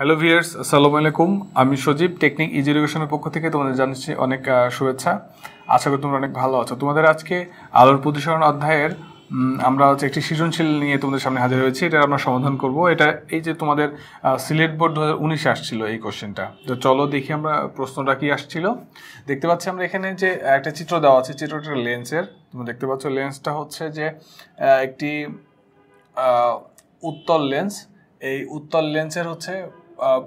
hello viewers আসসালামু আলাইকুম আমি সজীব টেকনিক ইজ এডুকেশনের পক্ষ থেকে তোমাদের জানাচ্ছি অনেক শুভেচ্ছা আশা করি তোমরা অনেক ভালো আছো তোমাদের আজকে আলোর প্রতিসরণ অধ্যায়ের আমরা হচ্ছে একটি সৃজনশীল নিয়ে তোমাদের সামনে হাজির হয়েছি এটা আমরা সমাধান করব এটা এই যে তোমাদের সিলেট বোর্ড দু হাজার উনিশে আসছিলো এই কোশ্চেনটা তো চলো দেখি আমরা প্রশ্নটা কি আসছিল দেখতে পাচ্ছি আমরা এখানে যে একটা চিত্র দেওয়া আছে চিত্রটা লেন্সের তুমি দেখতে পাচ্ছ লেন্সটা হচ্ছে যে একটি উত্তল লেন্স এই উত্তল লেন্সের হচ্ছে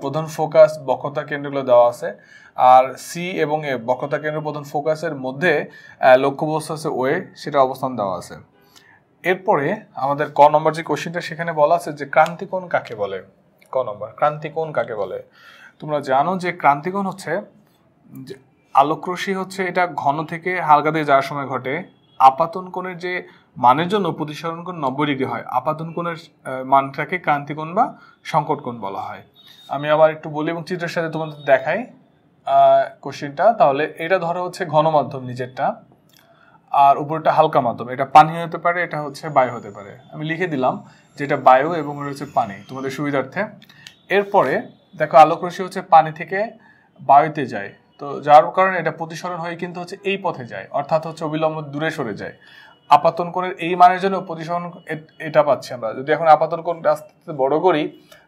প্রধান ফোকাস বক্ষতা কেন্দ্রগুলো দেওয়া আছে আর সি এবং এ বক্ষতা কেন্দ্র প্রধান ফোকাসের মধ্যে লক্ষ্যবস্তু আছে ওয়ে সেটা অবস্থান দেওয়া আছে এরপরে আমাদের ক নম্বর যে কোশ্চেনটা সেখানে বলা আছে যে ক্রান্তিকোণ কাকে বলে ক নম্বর ক্রান্তিকোণ কাকে বলে তোমরা জানো যে ক্রান্তিকোণ হচ্ছে আলোকরশ্মি হচ্ছে এটা ঘন থেকে হালকা দিয়ে যাওয়ার সময় ঘটে আপাতন কোণের যে মানের জন্য প্রতিসরণ কোণ নব্বই ডিগ্রি হয় আপাতন কোণের মানটাকে ক্রান্তি কোণ বা সংকট কোণ বলা হয় আমি আবার একটু বলি এবং চিত্রের সাথে তোমাদের দেখাই কোশ্চেনটা তাহলে এটা ধরো হচ্ছে ঘন মাধ্যম নিজেরটা আর উপরটা হালকা মাধ্যম এটা পানি হতে পারে এটা হচ্ছে বায়ু হতে পারে আমি লিখে দিলাম যেটা বায়ু এবং এটা হচ্ছে পানি তোমাদের সুবিধার্থে এরপরে দেখো আলোক হচ্ছে পানি থেকে বায়ুতে যায় তো যার কারণে এটা প্রতিসরণ হয়ে কিন্তু হচ্ছে এই পথে যায় অর্থাৎ হচ্ছে অবিলম্ব দূরে সরে যায় আপাতন কোণের এই মানের জন্য প্রতিসরণ এটা পাচ্ছি আমরা যদি এখন আপাতন কোণটা আস্তে আস্তে বড় করি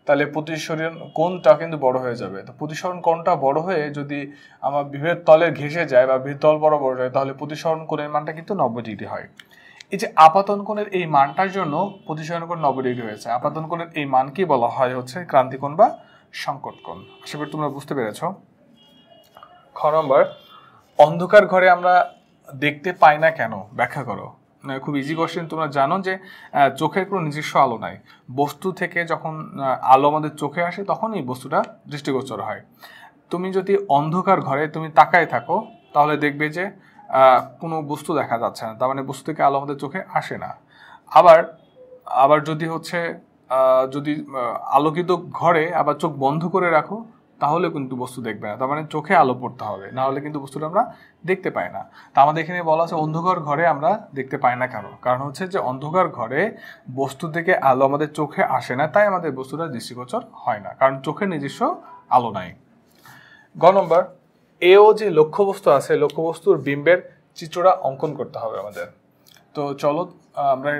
তাহলে প্রতিসরণ কোণটা কিন্তু বড় হয়ে যাবে তো প্রতিসরণ কোণটা বড় হয়ে যদি আমার বিভেদ তলে ঘেসে যায় বা বিভেদ তল বড় বড় যায় তাহলে প্রতিসরণ কোণের মানটা কিন্তু নব্বই ডিগ্রি হয় এই যে আপাতন কোণের এই মানটার জন্য প্রতিসরণ কোণ নব্বই ডিগ্রি হয়েছে আপাতন কোণের এই মানকে বলা হয় হচ্ছে ক্রান্তিকোণ বা সংকট কোণ আশা করি তোমরা বুঝতে পেরেছ খ নম্বর অন্ধকার ঘরে আমরা দেখতে পাই না কেন ব্যাখ্যা করো খুব ইজি কোয়েশ্চেন তোমরা জানো যে চোখের কোনো নিজস্ব আলো নাই বস্তু থেকে যখন আলো আমাদের চোখে আসে তখন এই বস্তুটা দৃষ্টিগোচর হয় তুমি যদি অন্ধকার ঘরে তুমি তাকায় থাকো তাহলে দেখবে যে কোনো বস্তু দেখা যাচ্ছে না তার মানে বস্তু থেকে আলো আমাদের চোখে আসে না আবার আবার যদি হচ্ছে যদি আলোকিত ঘরে আবার চোখ বন্ধ করে রাখো তাহলে কিন্তু বস্তু দেখবে না তার মানে চোখে আলো পড়তে হবে না হলে কিন্তু বস্তুটা আমরা দেখতে পাই না তা আমাদের এখানে বলা আছে অন্ধকার ঘরে আমরা দেখতে পাই না কেন কারণ হচ্ছে যে অন্ধকার ঘরে বস্তু থেকে আলো আমাদের চোখে আসে না তাই আমাদের বস্তুটা দৃষ্টিগোচর হয় না কারণ চোখের নিজস্ব আলো নাই গ নম্বর এও যে লক্ষ্যবস্তু আছে লক্ষ্যবস্তুর বিম্বের চিত্রটা অঙ্কন করতে হবে আমাদের তো চলো আমরা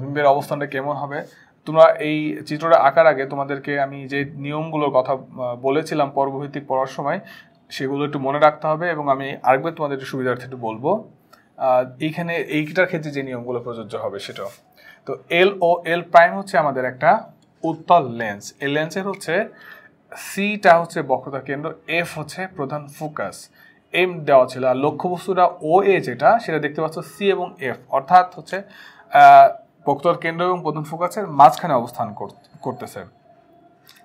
বিম্বের অবস্থানটা কেমন হবে তোমরা এই চিত্রটা আঁকার আগে তোমাদেরকে আমি যে নিয়মগুলোর কথা বলেছিলাম পর্বভিত্তিক পড়ার সময় সেগুলো একটু মনে রাখতে হবে এবং আমি আরেকবার তোমাদের একটু সুবিধার্থে একটু বলবো এইখানে এইটার ক্ষেত্রে যে নিয়মগুলো প্রযোজ্য হবে সেটা তো এল ও এল প্রাইম হচ্ছে আমাদের একটা উত্তল লেন্স এই লেন্সের হচ্ছে সিটা হচ্ছে বক্রতা কেন্দ্র এফ হচ্ছে প্রধান ফোকাস এম দেওয়া ছিল আর লক্ষ্যবস্তুটা ও এ যেটা সেটা দেখতে পাচ্ছ সি এবং এফ অর্থাৎ হচ্ছে পোক্তর কেন্দ্র এবং প্রধান ফোকাসের মাঝখানে অবস্থান করতেছে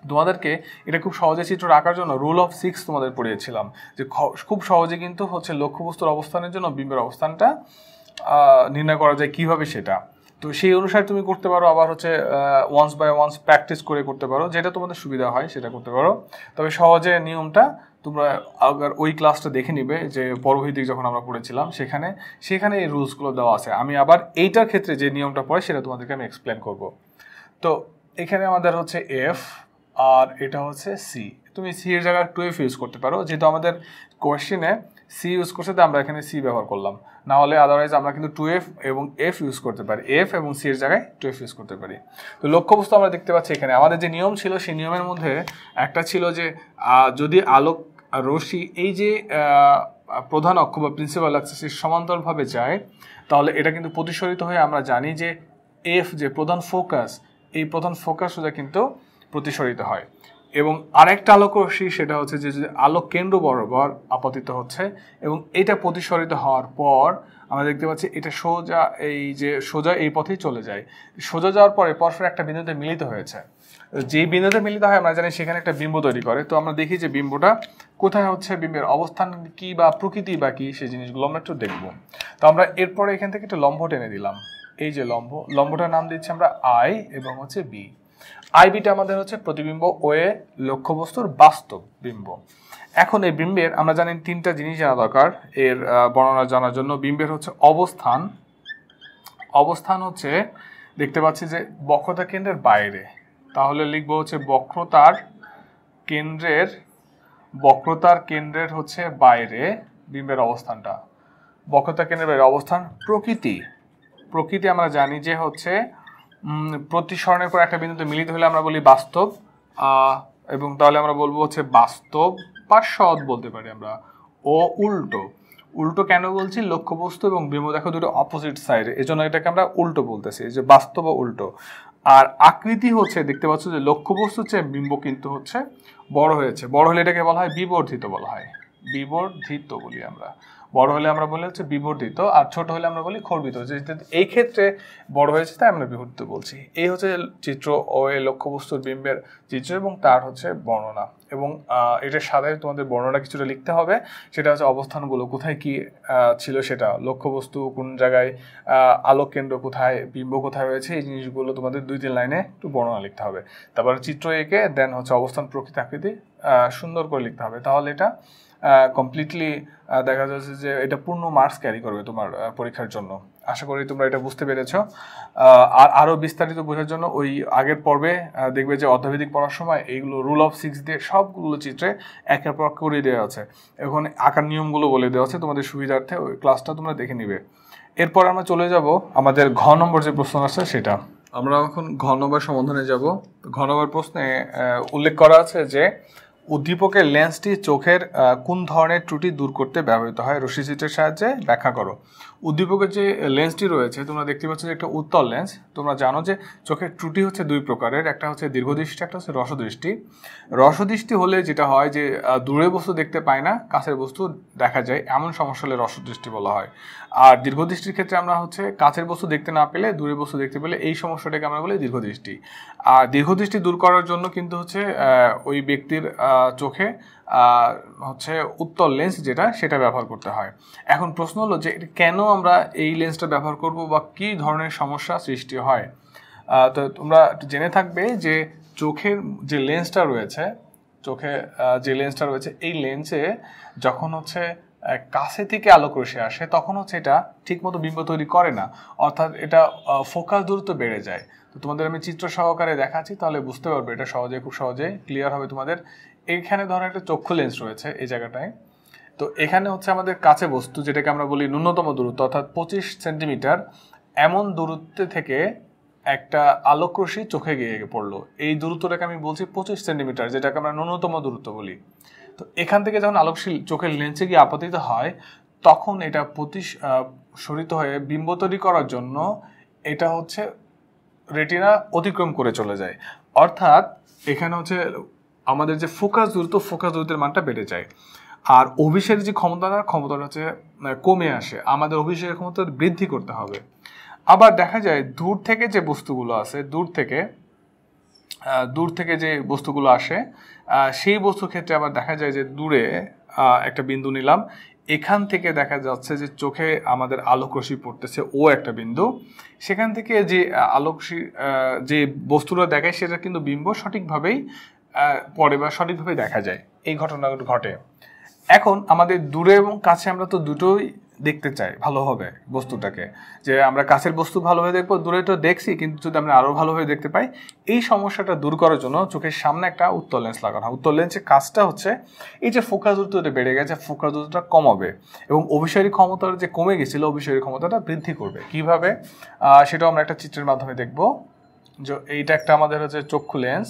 তোমাদেরকে এটা খুব সহজে চিত্র রাখার জন্য রুল অফ সিক্স তোমাদের পড়িয়েছিলাম যে খুব সহজে কিন্তু হচ্ছে লক্ষ্যবস্তুর অবস্থানের জন্য বিম্বের অবস্থানটা নির্ণয় করা যায় কিভাবে সেটা তো সেই অনুসারে তুমি করতে পারো আবার হচ্ছে ওয়ান্স বাই ওয়ান্স প্র্যাকটিস করে করতে পারো যেটা তোমাদের সুবিধা হয় সেটা করতে পারো তবে সহজে নিয়মটা তোমরা আবার ওই ক্লাসটা দেখে নিবে যে পরভিত্তিক যখন আমরা পড়েছিলাম সেখানে সেখানে এই রুলসগুলো দেওয়া আছে আমি আবার এইটার ক্ষেত্রে যে নিয়মটা পড়ে সেটা তোমাদেরকে আমি এক্সপ্লেন করব তো এখানে আমাদের হচ্ছে এফ আর এটা হচ্ছে সি তুমি সি এর জায়গায় টুয়েলভ ইউজ করতে পারো যেহেতু আমাদের কোয়েশ্চেনে সি ইউজ করছে তো আমরা এখানে সি ব্যবহার করলাম না হলে আদারওয়াইজ আমরা কিন্তু টু এফ এবং এফ ইউজ করতে পারি এফ এবং সি এর জায়গায় টু এফ ইউজ করতে পারি তো লক্ষ্যবস্তু আমরা দেখতে পাচ্ছি এখানে আমাদের যে নিয়ম ছিল সেই নিয়মের মধ্যে একটা ছিল যে যদি আলোক রশ্মি এই যে প্রধান অক্ষ বা প্রিন্সিপাল অ্যাক্সেসের সমান্তরভাবে যায় তাহলে এটা কিন্তু প্রতিসরিত হয়ে আমরা জানি যে এফ যে প্রধান ফোকাস এই প্রধান ফোকাস সোজা কিন্তু প্রতিসরিত হয় এবং আরেকটা রশ্মি সেটা হচ্ছে যে আলোক কেন্দ্র বরাবর আপতিত হচ্ছে এবং এটা প্রতিসরিত হওয়ার পর আমরা দেখতে পাচ্ছি এটা সোজা এই যে সোজা এই পথেই চলে যায় সোজা যাওয়ার পরে পরস্পর একটা বিন্দুতে মিলিত হয়েছে যে বিন্দুতে মিলিত হয় আমরা জানি সেখানে একটা বিম্ব তৈরি করে তো আমরা দেখি যে বিম্বটা কোথায় হচ্ছে বিম্বের অবস্থান কি বা প্রকৃতি বা কি সেই জিনিসগুলো আমরা একটু দেখবো তো আমরা এরপরে এখান থেকে একটা লম্ব টেনে দিলাম এই যে লম্ব লম্বটার নাম দিচ্ছি আমরা আই এবং হচ্ছে বি আইবিটা আমাদের হচ্ছে প্রতিবিম্ব ওয়ে লক্ষ্যবস্তুর বাস্তব বিম্ব এখন এই বিম্বের আমরা জানেন তিনটা জিনিস জানা দরকার এর বর্ণনা জানার জন্য বিম্বের হচ্ছে অবস্থান অবস্থান হচ্ছে দেখতে পাচ্ছি যে বক্রতা কেন্দ্রের বাইরে তাহলে লিখবো হচ্ছে বক্রতার কেন্দ্রের বক্রতার কেন্দ্রের হচ্ছে বাইরে বিম্বের অবস্থানটা বক্রতা কেন্দ্রের বাইরে অবস্থান প্রকৃতি প্রকৃতি আমরা জানি যে হচ্ছে প্রতিসরণের পর একটা বিন্দুতে মিলিত হলে আমরা বলি বাস্তব এবং তাহলে আমরা বলবো হচ্ছে বাস্তব বা সৎ বলতে পারি আমরা ও উল্টো উল্টো কেন বলছি লক্ষ্যবস্তু এবং বিম্ব দেখো দুটো অপোজিট সাইড জন্য এটাকে আমরা উল্টো বলতেছি যে বাস্তব বা উল্টো আর আকৃতি হচ্ছে দেখতে পাচ্ছ যে লক্ষ্যবস্তু হচ্ছে বিম্ব কিন্তু হচ্ছে বড় হয়েছে বড় হলে এটাকে বলা হয় বিবর্ধিত বলা হয় বিবর্ধিত বলি আমরা বড় হলে আমরা বলি হচ্ছে বিবর্ধিত আর ছোট হলে আমরা বলি খর্বিত এই ক্ষেত্রে বড় হয়েছে তাই আমরা বিবর্তিত বলছি এই হচ্ছে চিত্র ও এ লক্ষ্যবস্তুর বিম্বের চিত্র এবং তার হচ্ছে বর্ণনা এবং এটার সাথে তোমাদের বর্ণনা কিছুটা লিখতে হবে সেটা হচ্ছে অবস্থানগুলো কোথায় কি ছিল সেটা লক্ষ্যবস্তু কোন জায়গায় আলোক কেন্দ্র কোথায় বিম্ব কোথায় রয়েছে এই জিনিসগুলো তোমাদের দুই তিন লাইনে একটু বর্ণনা লিখতে হবে তারপর চিত্র এঁকে দেন হচ্ছে অবস্থান প্রকৃতি আকৃতি সুন্দর করে লিখতে হবে তাহলে এটা কমপ্লিটলি দেখা যাচ্ছে যে এটা পূর্ণ মার্কস ক্যারি করবে তোমার পরীক্ষার জন্য আশা করি তোমরা এটা বুঝতে পেরেছ আর আরও বিস্তারিত বোঝার জন্য ওই আগের পর্বে দেখবে যে অর্ধবেদিক পড়ার সময় এইগুলো রুল অফ সিক্স দিয়ে সবগুলো চিত্রে একের পর করে দেওয়া আছে এখন আঁকার নিয়মগুলো বলে দেওয়া আছে তোমাদের সুবিধার্থে ওই ক্লাসটা তোমরা দেখে নিবে এরপর আমরা চলে যাব আমাদের ঘ নম্বর যে প্রশ্ন আছে সেটা আমরা এখন ঘ নম্বর সমাধানে যাব ঘ নম্বর প্রশ্নে উল্লেখ করা আছে যে উদ্দীপকের লেন্সটি চোখের কোন ধরনের ত্রুটি দূর করতে ব্যবহৃত হয় রশিচিত্রের সাহায্যে ব্যাখ্যা করো উদ্দীপকের যে লেন্সটি রয়েছে তোমরা দেখতে পাচ্ছ যে একটা উত্তল লেন্স তোমরা জানো যে চোখের ত্রুটি হচ্ছে দুই প্রকারের একটা হচ্ছে দীর্ঘদৃষ্টি একটা হচ্ছে রসদৃষ্টি রসদৃষ্টি হলে যেটা হয় যে দূরে বস্তু দেখতে পায় না কাছের বস্তু দেখা যায় এমন সমস্যা হলে রসদৃষ্টি বলা হয় আর দীর্ঘদৃষ্টির ক্ষেত্রে আমরা হচ্ছে কাছের বস্তু দেখতে না পেলে দূরে বস্তু দেখতে পেলে এই সমস্যাটাকে আমরা বলি দীর্ঘদৃষ্টি আর দীর্ঘদৃষ্টি দূর করার জন্য কিন্তু হচ্ছে ওই ব্যক্তির চোখে হচ্ছে উত্তল লেন্স যেটা সেটা ব্যবহার করতে হয় এখন প্রশ্ন হলো যে কেন আমরা এই লেন্সটা ব্যবহার করব বা কি ধরনের সমস্যা সৃষ্টি হয় তো তোমরা জেনে থাকবে যে চোখের যে লেন্সটা রয়েছে চোখে যে লেন্সটা রয়েছে এই লেন্সে যখন হচ্ছে কাছে থেকে আলোক রসে আসে তখন হচ্ছে এটা ঠিকমতো বিম্ব তৈরি করে না অর্থাৎ এটা ফোকাস দূরত্ব বেড়ে যায় তো তোমাদের আমি চিত্র সহকারে দেখাচ্ছি তাহলে বুঝতে পারবে এটা সহজে খুব সহজে ক্লিয়ার হবে তোমাদের এখানে ধরো একটা চক্ষু লেন্স রয়েছে এই জায়গাটায় তো এখানে হচ্ছে আমাদের কাছে বস্তু যেটাকে আমরা বলি ন্যূনতম দূরত্ব অর্থাৎ পঁচিশ সেন্টিমিটার এমন দূরত্বে থেকে একটা আলোকরশ্মি চোখে গিয়ে পড়লো এই দূরত্বটাকে আমি বলছি পঁচিশ সেন্টিমিটার যেটাকে আমরা ন্যূনতম দূরত্ব বলি তো এখান থেকে যখন আলোকশীল চোখের লেন্সে গিয়ে আপতিত হয় তখন এটা প্রতি শরিত হয়ে বিম্ব তৈরি করার জন্য এটা হচ্ছে রেটিনা অতিক্রম করে চলে যায় অর্থাৎ এখানে হচ্ছে আমাদের যে ফোকাস দূরত্ব ফোকাস দূরত্বের মানটা বেড়ে যায় আর অভিষেক যে ক্ষমতাটা ক্ষমতাটা হচ্ছে কমে আসে আমাদের অভিষেকের ক্ষমতা বৃদ্ধি করতে হবে আবার দেখা যায় দূর থেকে যে বস্তুগুলো আছে দূর থেকে দূর থেকে যে বস্তুগুলো আসে সেই বস্তুর ক্ষেত্রে আবার দেখা যায় যে দূরে একটা বিন্দু নিলাম এখান থেকে দেখা যাচ্ছে যে চোখে আমাদের আলোকরশ্মি পড়তেছে ও একটা বিন্দু সেখান থেকে যে আলোকরশ্মি যে বস্তুটা দেখায় সেটা কিন্তু বিম্ব সঠিকভাবেই পড়ে বা সঠিকভাবে দেখা যায় এই ঘটনা ঘটে এখন আমাদের দূরে এবং কাছে আমরা তো দুটোই দেখতে চাই ভালোভাবে বস্তুটাকে যে আমরা কাছের বস্তু ভালোভাবে দেখবো দূরে তো দেখছি কিন্তু যদি আমরা আরও ভালোভাবে দেখতে পাই এই সমস্যাটা দূর করার জন্য চোখের সামনে একটা উত্তর লেন্স লাগানো হয় উত্তর লেন্সের কাজটা হচ্ছে এই যে ফোকাস দূরত্বটা বেড়ে গেছে ফোকাস দূরত্বটা কমাবে এবং অভিসারী ক্ষমতার যে কমে গেছিলো অভিসারী ক্ষমতাটা বৃদ্ধি করবে কিভাবে সেটাও আমরা একটা চিত্রের মাধ্যমে দেখব যে এইটা একটা আমাদের হচ্ছে চক্ষু লেন্স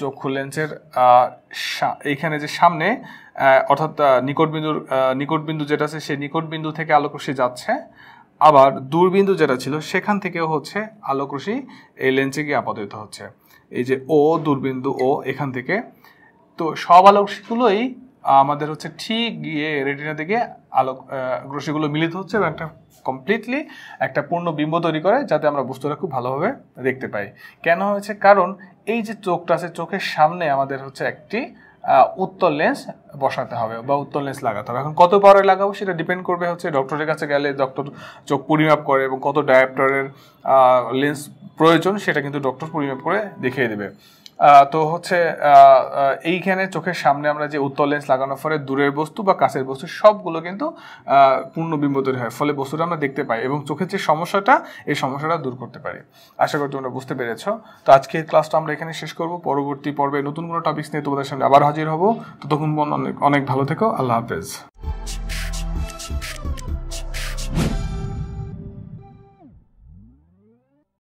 চক্ষু লেন্সের এইখানে যে সামনে অর্থাৎ নিকটবিন্দুর নিকটবিন্দু যেটা আছে সেই নিকটবিন্দু থেকে আলোকরশ্মি যাচ্ছে আবার দূরবিন্দু যেটা ছিল সেখান থেকেও হচ্ছে আলোকরশ্মি এই লেন্সে গিয়ে আপাতিত হচ্ছে এই যে ও দূরবিন্দু ও এখান থেকে তো সব আলোকরশ্মিগুলোই আমাদের হচ্ছে ঠিক গিয়ে রেটিনা থেকে আলোক রশ্মিগুলো মিলিত হচ্ছে এবং একটা কমপ্লিটলি একটা পূর্ণ বিম্ব তৈরি করে যাতে আমরা বস্তুটা খুব ভালোভাবে দেখতে পাই কেন হয়েছে কারণ এই যে চোখটা আছে চোখের সামনে আমাদের হচ্ছে একটি উত্তর লেন্স বসাতে হবে বা উত্তর লেন্স লাগাতে হবে এখন কত পাওয়ারে লাগাবো সেটা ডিপেন্ড করবে হচ্ছে ডক্টরের কাছে গেলে ডক্টর চোখ পরিমাপ করে এবং কত ডায়াপ্টারের লেন্স প্রয়োজন সেটা কিন্তু ডক্টর পরিমাপ করে দেখিয়ে দেবে তো হচ্ছে এইখানে চোখের সামনে আমরা যে উত্তল লেন্স লাগানোর ফলে দূরের বস্তু বা কাছের বস্তু সবগুলো কিন্তু পূর্ণ বিম্ব তৈরি হয় ফলে বস্তুটা আমরা দেখতে পাই এবং চোখের যে সমস্যাটা এই সমস্যাটা দূর করতে পারি আশা করি তোমরা বুঝতে পেরেছ তো আজকের ক্লাসটা আমরা এখানে শেষ করব পরবর্তী পর্বে নতুন কোনো টপিক্স নিয়ে তোমাদের সামনে আবার হাজির হব ততক্ষণ অনেক অনেক ভালো থেকো আল্লাহ হাফেজ